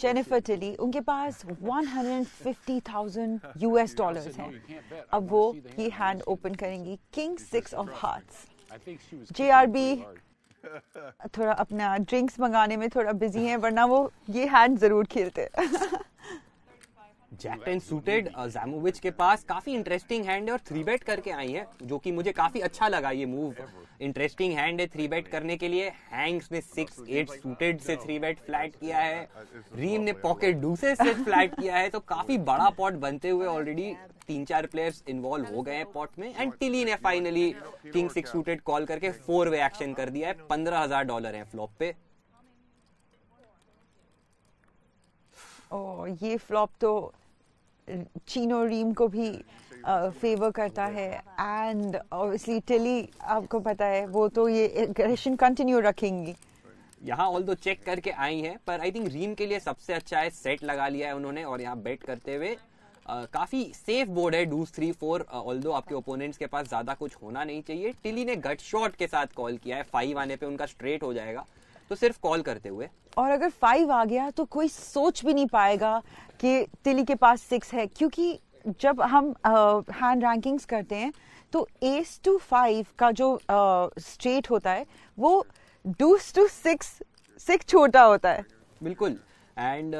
Jennifer Tilly उनके पास 150,000 US dollars हैं अब वो ये हैंड ओपन करेंगी king six of hearts J R B थोड़ा अपना ड्रिंक्स मंगाने में थोड़ा बिजी हैं वरना वो ये हैंड ज़रूर खेलते जैक टेन सूटेड जैमोविच के पास काफी इंटरेस्टिंग हैंड है और थ्री बेट करके आई है जो कि मुझे काफी अच्छा लगा ये मूव इंटरेस्टिंग हैंड है थ्री बेट करने के लिए हैंग्स ने सिक्स एट सूटेड से थ्री बेट फ्लैट किया है रीम ने पॉकेट डूसे से फ्लैट किया है तो काफी बड़ा पॉट बनते हुए ऑलरेडी तीन चार प्लेयर्स इन्वॉल्व हो गए हैं पॉट में एंड टिली ने finally king six suited call करके फोर वे एक्शन कर दिया है पंद्रह हजार डॉलर है फ्लॉप पे ओ oh, ये फ्लॉप तो चीनो रीम को भी फेवर करता है एंड ऑब्वियसली टिली आपको पता है वो तो ये एग्रेशन कंटिन्यू रखेंगी यहाँ ऑल दो चेक करके आई हैं पर आई थिंक रीम के लिए सबसे अच्छा है सेट लगा लिया है उन्होंने और यहाँ बैट करते हुए काफी सेफ बोर्ड है डूस थ्री फोर ऑल दो आपके ओपोनेंट्स के पास ज्यादा कुछ होना नहीं चाहिए टिली ने गट शॉट के साथ कॉल किया है फाइव आने पे उनका स्ट्रेट हो जाएगा तो सिर्फ कॉल करते हुए और अगर फाइव आ गया तो कोई सोच भी नहीं पाएगा कि तिली के पास सिक्स है क्योंकि जब हम हैंड uh, रैंकिंग्स करते हैं तो एस टू फाइव का जो स्ट्रेट uh, होता है वो डूस टू सिक्स सिक्स छोटा होता है बिल्कुल एंड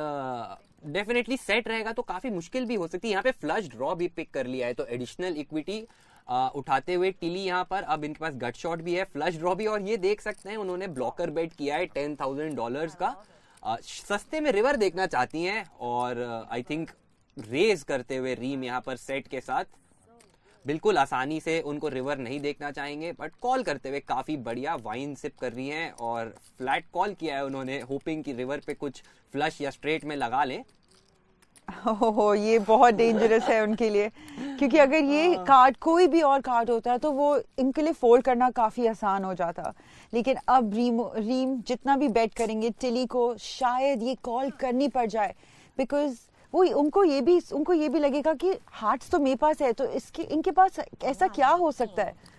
डेफिनेटली सेट रहेगा तो काफी मुश्किल भी हो सकती है यहाँ पे फ्लश ड्रॉ भी पिक कर लिया है तो एडिशनल इक्विटी उठाते हुए टिली यहाँ पर अब इनके पास गट शॉट भी है फ्लश ड्रॉ भी और ये देख सकते हैं उन्होंने ब्लॉकर बेट किया है टेन थाउजेंड डॉलर का आ, सस्ते में रिवर देखना चाहती हैं और आई थिंक रेज करते हुए रीम यहाँ पर सेट के साथ बिल्कुल आसानी से उनको रिवर नहीं देखना चाहेंगे बट कॉल करते हुए काफ़ी बढ़िया वाइन सिप कर रही हैं और फ्लैट कॉल किया है उन्होंने होपिंग कि रिवर पे कुछ फ्लश या स्ट्रेट में लगा लें ओह ये बहुत डेंजरस है उनके लिए क्योंकि अगर ये कार्ड हाँ। कोई भी और कार्ड होता तो वो इनके लिए फोल्ड करना काफ़ी आसान हो जाता लेकिन अब रीम रीम जितना भी बैट करेंगे टिली को शायद ये कॉल करनी पड़ जाए बिकॉज वो उनको ये भी उनको ये भी लगेगा कि हार्ट्स तो मेरे पास है तो इसके इनके पास ऐसा क्या हो हाँ। सकता है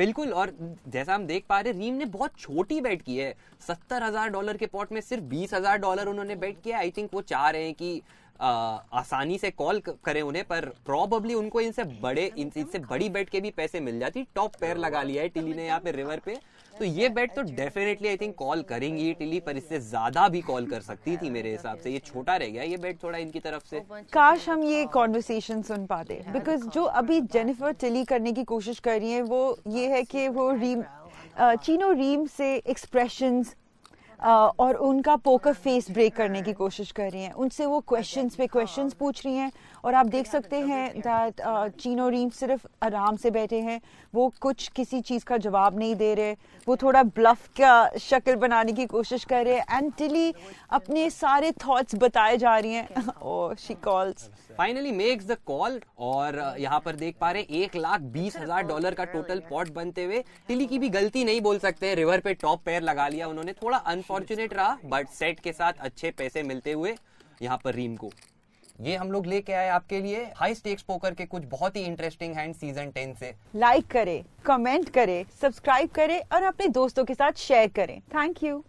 बिल्कुल और जैसा हम देख पा रहे रीम ने बहुत छोटी बेट की है सत्तर हजार डॉलर के पॉट में सिर्फ बीस हजार डॉलर उन्होंने बेट किया आई थिंक वो चाह रहे हैं कि आसानी से कॉल करें उन्हें पर प्रॉबली उनको इनसे बड़े इनसे बड़ी बैट के भी पैसे मिल जाती टॉप पैर लगा लिया है टिली ने यहाँ पे रिवर पे तो ये बैट तो डेफिनेटली आई थिंक कॉल करेंगी टिली पर इससे ज्यादा भी कॉल कर सकती थी मेरे हिसाब से ये छोटा रह गया ये बैट थोड़ा इनकी तरफ से काश हम ये कॉन्वर्सेशन सुन पाते बिकॉज जो अभी जेनिफर टिली करने की कोशिश कर रही है वो ये है कि वो रीम चीनो रीम से एक्सप्रेशंस और उनका पोकर फेस ब्रेक करने की कोशिश कर रही हैं उनसे वो क्वेश्चन पे क्वेश्चन पूछ रही हैं और आप देख सकते हैं दैट चीनो रीम सिर्फ आराम से बैठे हैं वो कुछ किसी चीज़ का जवाब नहीं दे रहे वो थोड़ा ब्लफ का शक्ल बनाने की कोशिश कर रहे हैं एंड टिली अपने सारे थॉट्स बताए जा रही हैं oh she calls finally makes the call और यहाँ पर देख पा रहे एक लाख बीस हजार डॉलर का टोटल पॉट बनते हुए टिली की भी गलती नहीं बोल सकते रिवर पे टॉप पैर लगा लिया उन्होंने थोड़ा अनफॉर्म अनफॉर्चुनेट रहा बट सेट के साथ अच्छे पैसे मिलते हुए यहाँ पर रीम को ये हम लोग लेके आए आपके लिए हाई स्टेक्स पोकर के कुछ बहुत ही इंटरेस्टिंग हैंड सीजन टेन से लाइक करे कमेंट करे सब्सक्राइब करे और अपने दोस्तों के साथ शेयर करें थैंक यू